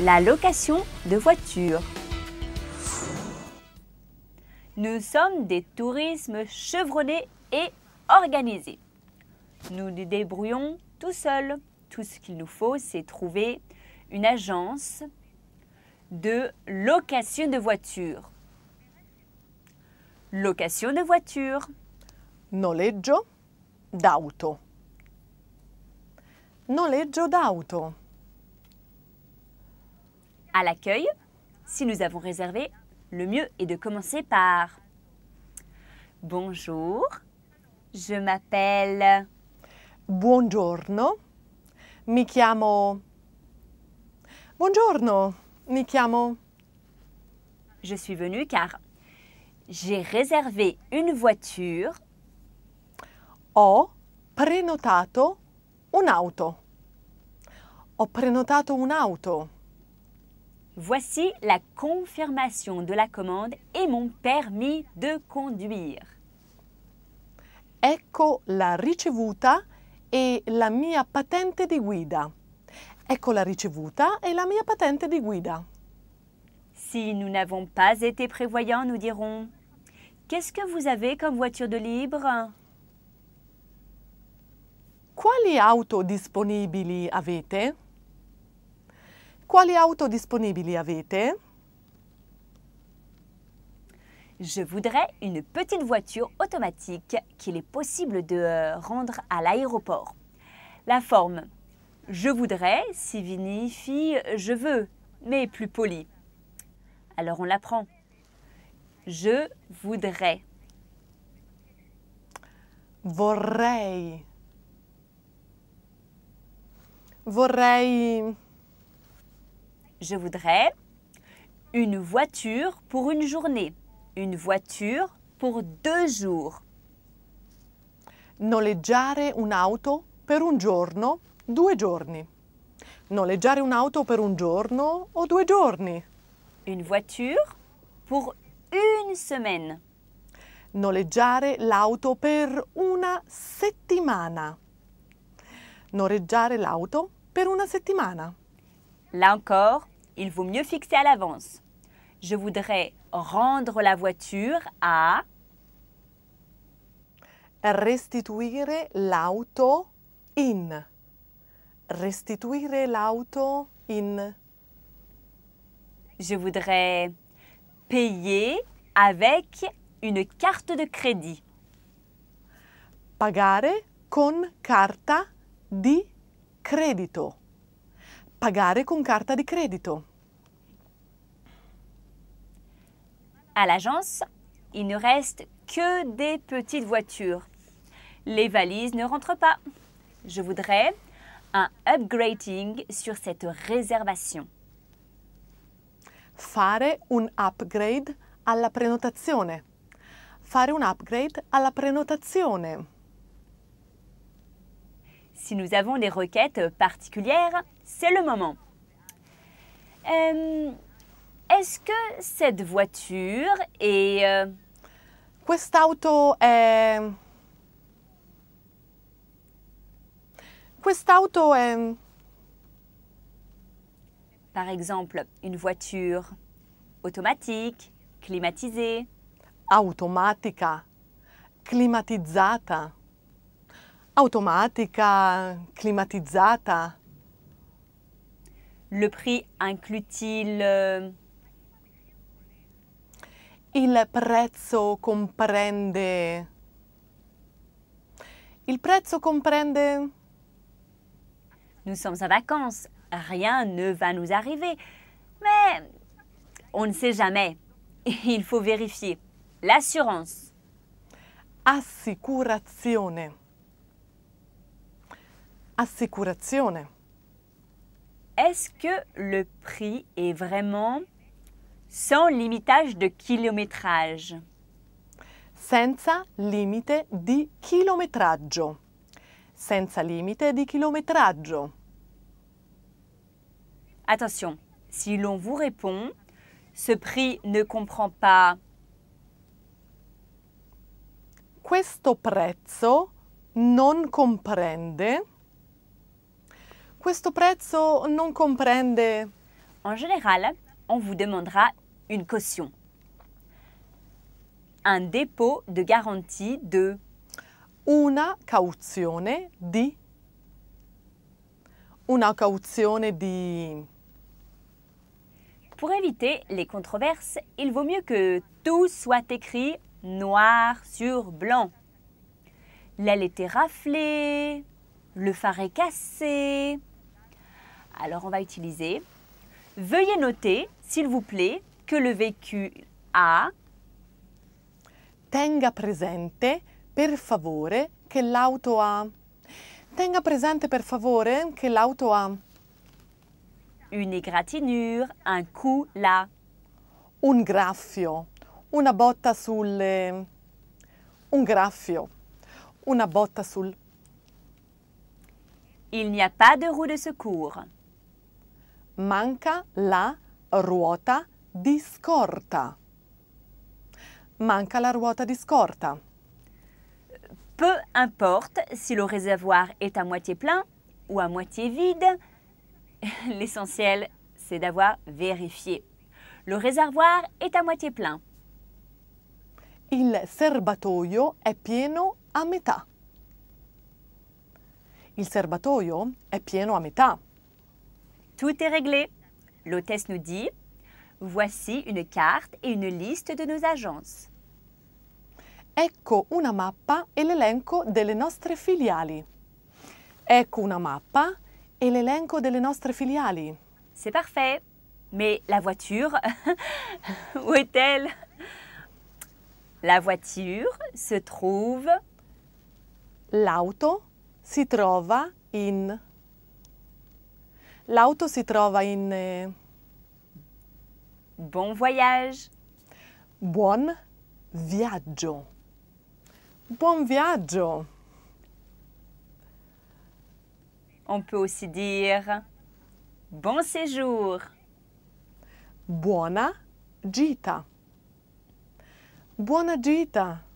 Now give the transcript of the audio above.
la location de voitures. Nous sommes des tourismes chevronnés et organisés. Nous nous débrouillons tout seuls. Tout ce qu'il nous faut, c'est trouver une agence de location de voitures. Location de VOITURE Noleggio d'auto. Noleggio d'auto à l'accueil, si nous avons réservé, le mieux est de commencer par Bonjour, je m'appelle. Buongiorno, mi chiamo. Buongiorno, mi chiamo. Je suis venue car j'ai réservé une voiture. Ho prenotato un'auto. Ho prenotato auto. Voici la confirmation de la commande et mon permis de conduire. Ecco la ricevuta e la mia patente di guida. Ecco la ricevuta e la mia patente di guida. Si nous n'avons pas été prévoyants, nous dirons Qu'est-ce que vous avez comme voiture de libre Quali auto disponibili avete? auto avez-vous? Je voudrais une petite voiture automatique qu'il est possible de euh, rendre à l'aéroport. La forme je voudrais signifie je veux, mais plus poli. Alors on l'apprend. Je voudrais. Vorrei. Vorrei. Je voudrais une voiture pour une journée, une voiture pour deux jours. Noleggiare un'auto per un giorno, due giorni. Noleggiare un'auto per un giorno o due giorni. Une voiture pour une semaine. Noleggiare l'auto per una settimana. Noleggiare l'auto per una settimana. Là encore, il vaut mieux fixer à l'avance. Je voudrais rendre la voiture à restituire l'auto in. Restituire l'auto in. Je voudrais payer avec une carte de crédit. Pagare con carta di credito. Pagare con carta DE credito. À l'agence, il ne reste que des petites voitures. Les valises ne rentrent pas. Je voudrais un upgrading sur cette réservation. Fare un upgrade alla prenotazione. Fare un upgrade alla prenotazione. Si nous avons des requêtes particulières, c'est le moment. Euh, est-ce que cette voiture est... Euh, quest'auto è... Quest'auto est… Par exemple, une voiture automatique, climatisée. Automatica, climatizzata automatica, climatizzata. Le prix inclut-il euh, Il prezzo comprende Il prezzo comprende Nous sommes en vacances, rien ne va nous arriver. Mais on ne sait jamais. Il faut vérifier. L'assurance. Assicurazione assicurazione. Est-ce que le prix est vraiment sans limitage de kilométrage? Senza limite di chilometraggio. Senza limite di chilometraggio. Attention, si l'on vous répond, ce prix ne comprend pas questo prezzo non comprende Questo prezzo non comprende. En général, on vous demandera une caution. Un dépôt de garantie de. Una cauzione di. Una cauzione di. Pour éviter les controverses, il vaut mieux que tout soit écrit noir sur blanc. L'aile était raflée, le phare est cassé. Alors on va utiliser Veuillez noter, s'il vous plaît, que le véhicule a Tenga presente, per favore, che l'auto a… »« Tenga presente, per favore, che l'auto a… »« Une égratignure, un coup là. Un graffio, una botta sul... Eh, un graffio, una botta sul... Il n'y a pas de roue de secours manca la ruota di scorta. Manca la ruota di scorta. Peu importe si le réservoir est à moitié plein ou à moitié vide, l'essentiel c'est d'avoir vérifié. Le réservoir est à moitié plein. Il serbatoio è pieno a metà. Il serbatoio è pieno a metà. Tout est réglé. L'hôtesse nous dit Voici une carte et une liste de nos agences. Ecco una mappa e l'elenco delle nostre filiali. Ecco una mappa e l'elenco delle nostre filiali. C'est parfait. Mais la voiture, où est-elle La voiture se trouve. L'auto si trova in. L'auto si trova in... eh, Bon voyage. Buon viaggio. Buon viaggio. On peut aussi dire bon séjour. Buona gita. Buona gita.